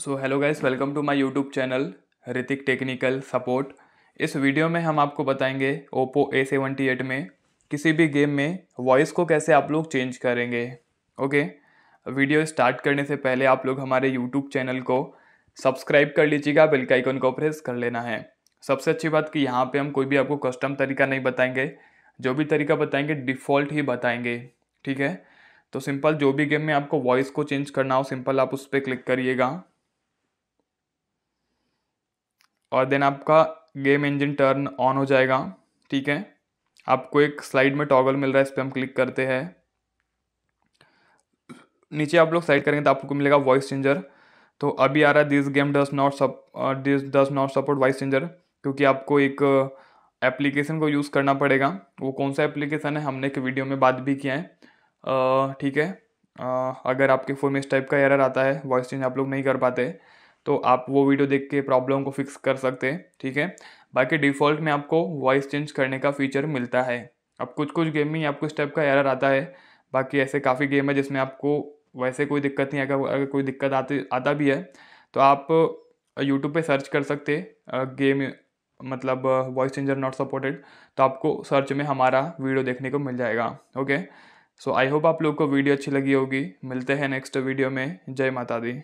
so hello guys welcome to my YouTube channel Hrithik technical support इस वीडियो में हम आपको बताएंगे ओप्पो ए सेवेंटी एट में किसी भी गेम में वॉइस को कैसे आप लोग चेंज करेंगे ओके वीडियो स्टार्ट करने से पहले आप लोग हमारे यूट्यूब चैनल को सब्सक्राइब कर लीजिएगा बेल का आइकन को प्रेस कर लेना है सबसे अच्छी बात कि यहाँ पे हम कोई भी आपको कस्टम तरीका नहीं बताएंगे जो भी तरीका बताएंगे डिफ़ॉल्ट ही बताएंगे ठीक है तो सिंपल जो भी गेम में आपको वॉइस को चेंज करना हो सिंपल आप उस पर क्लिक करिएगा और देन आपका गेम इंजन टर्न ऑन हो जाएगा ठीक है आपको एक स्लाइड में टॉगल मिल रहा है इस पर हम क्लिक करते हैं नीचे आप लोग स्लाइड करेंगे तो आपको मिलेगा वॉइस चेंजर तो अभी आ रहा है this game does not sup this does not support voice changer क्योंकि आपको एक एप्लीकेशन uh, को यूज़ करना पड़ेगा वो कौन सा एप्लीकेशन है हमने एक वीडियो में बात भी किया है ठीक है आ, अगर आपके फ़ोन में इस टाइप का एरर आता है वॉइस चेंज आप लोग नहीं कर पाते तो आप वो वीडियो देख के प्रॉब्लम को फिक्स कर सकते हैं ठीक है बाकी डिफ़ॉल्ट में आपको वॉइस चेंज करने का फीचर मिलता है अब कुछ कुछ गेम में आपको इस टाइप का एरर आता है बाकी ऐसे काफ़ी गेम है जिसमें आपको वैसे कोई दिक्कत नहीं अगर अगर कोई दिक्कत आती आता भी है तो आप यूट्यूब पे सर्च कर सकते गेम मतलब वॉइस चेंजर नॉट सपोर्टेड तो आपको सर्च में हमारा वीडियो देखने को मिल जाएगा ओके सो आई होप आप लोग को वीडियो अच्छी लगी होगी मिलते हैं नेक्स्ट वीडियो में जय माता दी